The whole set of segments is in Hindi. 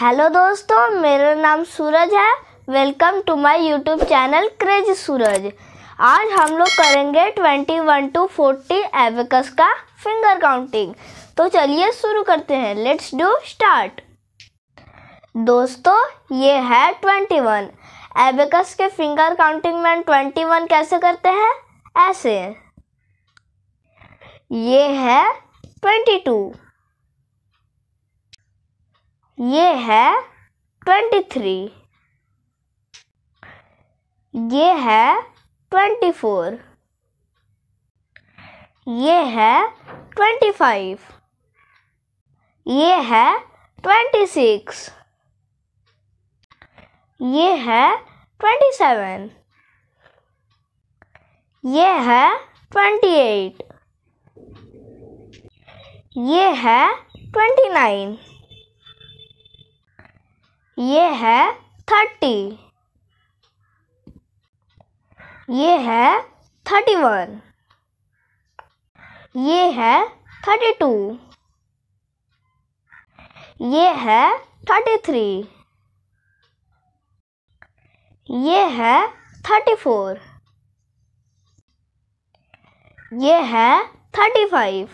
हेलो दोस्तों मेरा नाम सूरज है welcome to my YouTube channel craze Suraj आज हम लोग करेंगे 21 टू 40 एवेकस का फिंगर काउंटिंग तो चलिए शुरू करते हैं लेट्स डू स्टार्ट दोस्तों ये है 21 एवेकस के फिंगर काउंटिंग में 21 कैसे करते हैं ऐसे ये है 22 ये है ट्वेंटी थ्री ये है ट्वेंटी फोर ये है ट्वेंटी फाइव ये है ट्वेंटी सिक्स ये है ट्वेंटी सेवन ये है ट्वेंटी एट ये है ट्वेंटी नाइन ये है थर्टी ये है थर्टी वन ये है थर्टी टू ये है थर्टी थ्री ये है थर्टी फोर ये है थर्टी फाइव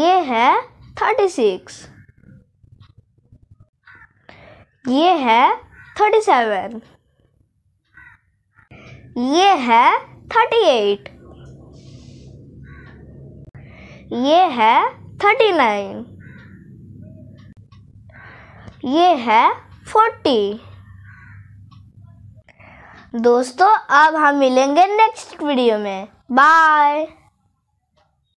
ये है थर्टी सिक्स ये है थर्टी सेवन ये है थर्टी एट ये है थर्टी नाइन ये है फोर्टी दोस्तों अब हम मिलेंगे नेक्स्ट वीडियो में बाय